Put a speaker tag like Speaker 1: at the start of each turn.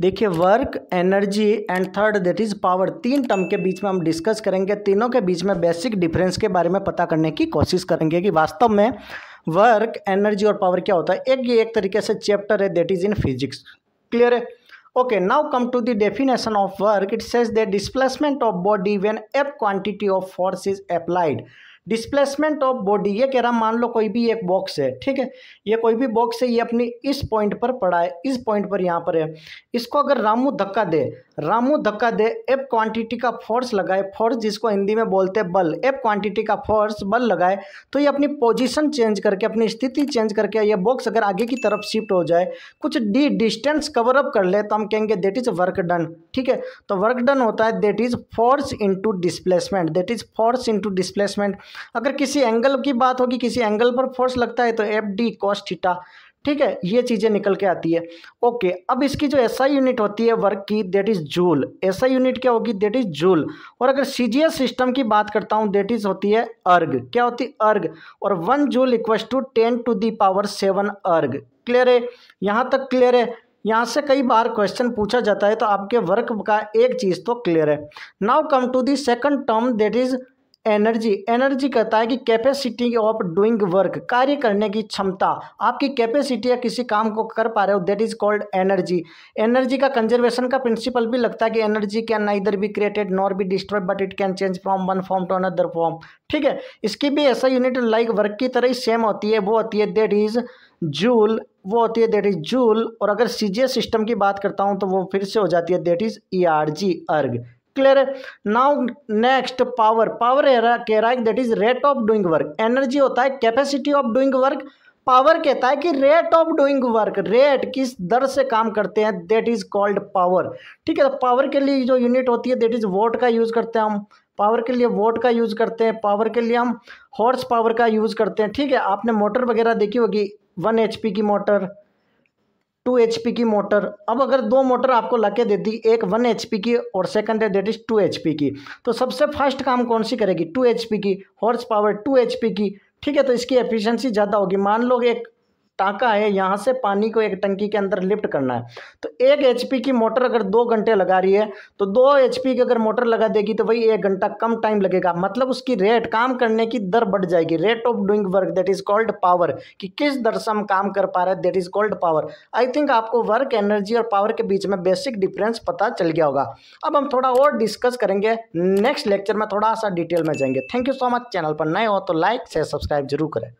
Speaker 1: देखिए work energy and third that is power तीन term के बीच में हम डिस्कस करेंगे तीनों के बीच में बेसिक डिफरेंस के बारे में पता करने की कोशिश करेंगे कि वास्तव में वर्क एनर्जी और पावर क्या होता है एक ये एक तरीके से चैप्टर है that is in physics clear है okay now come to the definition of work it says the displacement of body when a quantity of force is applied displacement of body ये कह रहा मान लो कोई भी एक बॉक्स है ठीक है ये कोई भी बॉक्स है ये अपनी इस पॉइंट पर पड़ा है इस पॉइंट पर यहाँ पर है इसको अगर रामू धक्का दे रामू धक्का दे एप क्वांटिटी का फोर्स लगाए फोर्स जिसको हिंदी में बोलते हैं बल एप क्वांटिटी का फोर्स बल लगाए तो ये अपनी पोजिशन चेंज करके अपनी स्थिति चेंज करके ये बॉक्स अगर आगे की तरफ शिफ्ट हो जाए कुछ डी डिस्टेंस कवर अप कर ले तो हम कहेंगे देट इज़ वर्क डन ठीक है तो वर्क डन होता है that is force into displacement that is force into displacement अगर किसी एंगल की बात होगी किसी एंगल पर फोर्स लगता है तो एफ डी कॉस थीटा ठीक है ये चीज़ें निकल के आती है ओके अब इसकी जो एसआई यूनिट होती है वर्क की that is joule SI unit क्या होगी देट इज़ जूल और अगर सीजीएस सिस्टम की बात करता हूँ देट इज़ होती है अर्ग क्या होती है अर्ग और one joule equals to ten to the power seven erg clear है यहाँ तक क्लियर है यहाँ से कई बार क्वेश्चन पूछा जाता है तो आपके वर्क का एक चीज़ तो क्लियर है now come to the second term that is energy energy कहता है कि कैपेसिटी ऑफ डूइंग वर्क कार्य करने की क्षमता आपकी कैपेसिटी या किसी काम को कर पा रहे हो that is called energy energy का कंजर्वेशन का प्रिंसिपल भी लगता है कि energy cannot either be created nor be destroy but it can change from one form to another form ठीक है इसकी भी ऐसा यूनिट लाइक वर्क की तरह ही सेम होती है वो होती है दैट इज जूल वो होती है देट इज जूल और अगर सीजीएस सिस्टम की बात करता हूँ तो वो फिर से हो जाती है that is E R G erg clear है नाउ नेक्स्ट पावर पावर कह रहा है that is rate of doing work energy होता है capacity of doing work power कहता है कि rate of doing work rate किस दर से काम करते हैं देट इज़ कॉल्ड पावर ठीक है तो पावर के लिए जो यूनिट होती है देट इज़ वोट का यूज़ करते हैं हम पावर के लिए वोट का यूज़ करते हैं पावर के लिए हम हॉर्स पावर का यूज़ करते हैं ठीक है आपने मोटर वगैरह देखी होगी वन एच की मोटर टू एच की मोटर अब अगर दो मोटर आपको ला के देती एक वन एच की और सेकंड है देट इज़ टू एच की तो सबसे फास्ट काम कौन सी करेगी टू एच की हॉर्स पावर टू एच की ठीक है तो इसकी एफिशिएंसी ज़्यादा होगी मान लो एक टाका है यहाँ से पानी को एक टंकी के अंदर लिफ्ट करना है तो एक एचपी की मोटर अगर दो घंटे लगा रही है तो दो एचपी की अगर मोटर लगा देगी तो वही एक घंटा कम टाइम लगेगा मतलब उसकी रेट काम करने की दर बढ़ जाएगी rate of doing work that is called power कि किस दर से हम काम कर पा रहे हैं that is called power I think आपको वर्क एनर्जी और पावर के बीच में बेसिक डिफरेंस पता चल गया होगा अब हम थोड़ा और डिस्कस करेंगे नेक्स्ट लेक्चर में थोड़ा सा डिटेल में जाएंगे thank you so much channel पर नए हो तो लाइक शेयर सब्सक्राइब जरूर करें